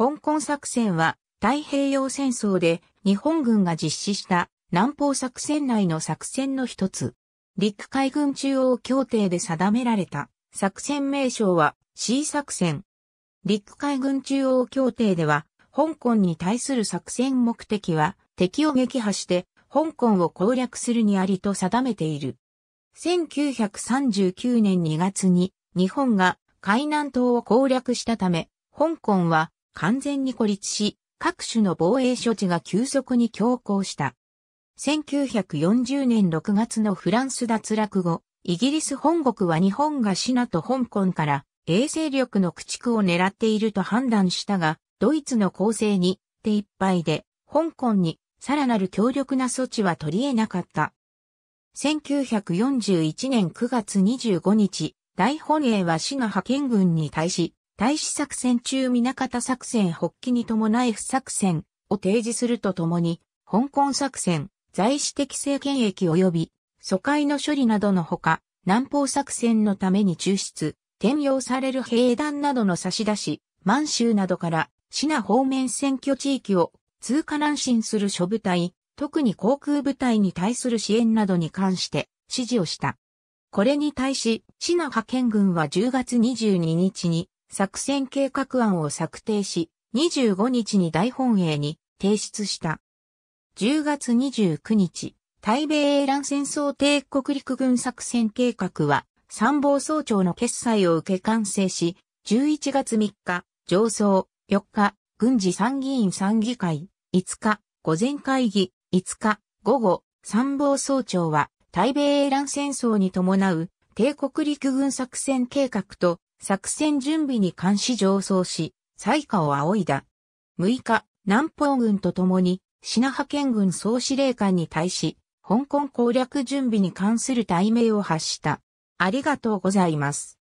香港作戦は太平洋戦争で日本軍が実施した南方作戦内の作戦の一つ。陸海軍中央協定で定められた作戦名称は C 作戦。陸海軍中央協定では香港に対する作戦目的は敵を撃破して香港を攻略するにありと定めている。1939年2月に日本が海南島を攻略したため、香港は完全に孤立し、各種の防衛処置が急速に強行した。1940年6月のフランス脱落後、イギリス本国は日本がシナと香港から衛生力の駆逐を狙っていると判断したが、ドイツの攻勢に手いっぱいで、香港にさらなる強力な措置は取り得なかった。1941年9月25日、大本営はシナ派遣軍に対し、大使作戦中南方作戦発起に伴い不作戦を提示するとともに、香港作戦、在市的政権益及び、疎開の処理などのほか、南方作戦のために抽出、転用される兵団などの差し出し、満州などから、支那方面選挙地域を通過南進する諸部隊、特に航空部隊に対する支援などに関して指示をした。これに対し、支那派遣軍は10月22日に作戦計画案を策定し、25日に大本営に提出した。10月29日、台米英乱戦争帝国陸軍作戦計画は参謀総長の決裁を受け完成し、11月3日、上層、4日、軍事参議院参議会、5日、午前会議、5日、午後、参謀総長は、台米英乱戦争に伴う、帝国陸軍作戦計画と、作戦準備に監視上層し、最下を仰いだ。6日、南方軍と共に、品派遣軍総司令官に対し、香港攻略準備に関する対面を発した。ありがとうございます。